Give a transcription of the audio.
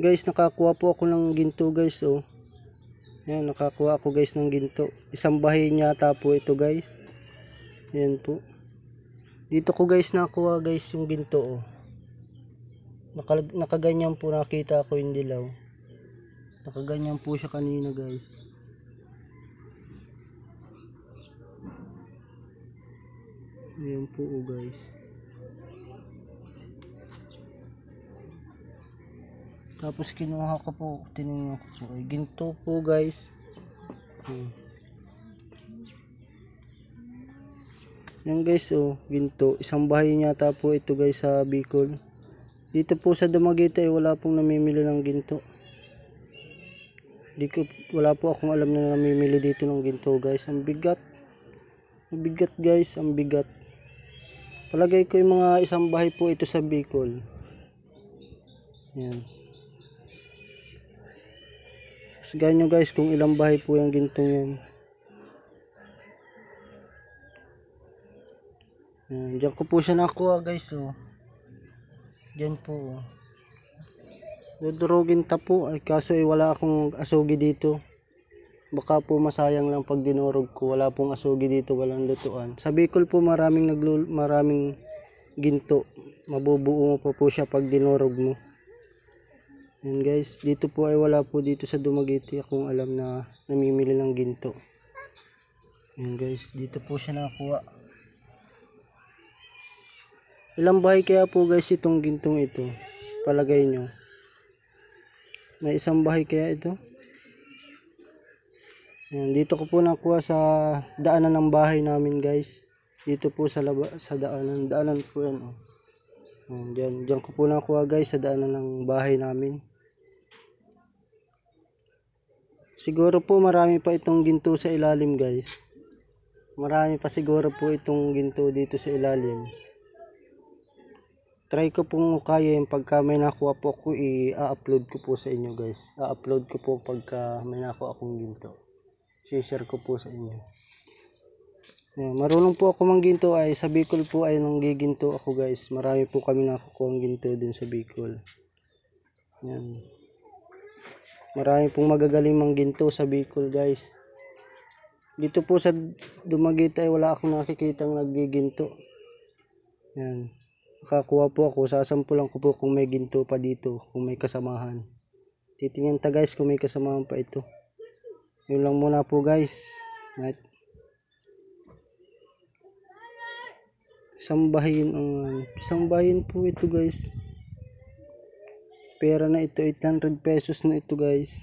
guys nakakuha po ako ng ginto guys oh ayan nakakuha ako guys ng ginto isang bahay yata po ito guys ayan po dito ko guys nakuha guys yung ginto oh Naka, nakaganyan po nakita ko yung dilaw nakaganyan po siya kanina guys ayan po oh guys tapos kinuha ko po tinignan ko po ay ginto po guys hmm. yan guys oh ginto isang bahay yata po ito guys sa Bicol dito po sa Dumaguete ay wala pong namimili ng ginto di ko, wala po akong alam na namimili dito ng ginto guys ang bigat ang bigat guys ang bigat palagay ko yung mga isang bahay po ito sa Bicol yan Sigahan nyo guys kung ilang bahay po yung ginto yan. Ayan, dyan ko po siya nakuha guys. Oh. Diyan po. Oh. Dudurugin ta po. Ay, kaso ay eh, wala akong asugi dito. Baka po masayang lang pag dinurog ko. Wala pong asugi dito. Walang lutuan. Sa Bicol po maraming, naglu maraming ginto. Mabubuo mo po po siya pag dinurog mo. Ayan guys, dito po ay wala po dito sa Dumaguete akong alam na namimili ng ginto. Ayan guys, dito po siya nakakuha. Ilang bahay kaya po guys itong gintong ito? Palagay nyo. May isang bahay kaya ito? Ayan, dito ko po nakuha sa daanan ng bahay namin guys. Dito po sa, laba, sa daanan. Daanan po yan. Oh. Diyan dyan, ko po nakuha guys sa daanan ng bahay namin. Siguro po marami pa itong ginto sa ilalim guys. Marami pa siguro po itong ginto dito sa ilalim. Try ko pong kaya yung pagka may nakuha po ako i-upload ko po sa inyo guys. A-upload ko po pagka may nakuha akong ginto. Share ko po sa inyo. Ayan, marunong po ako mang ginto ay sa Bicol po ay nanggiginto ako guys. Marami po kami nakukuha ng ginto dun sa Bicol. Ayan marami pong magagaling mang ginto sa Bicol guys dito po sa Dumaguete wala akong nakikita ng naggiginto yan nakakuha po ako sasampulan ko po kung may ginto pa dito kung may kasamahan titingnan ta guys kung may kasamahan pa ito yun lang muna po guys night isang bahin ang isang bahin po ito guys pera na ito 800 pesos na ito guys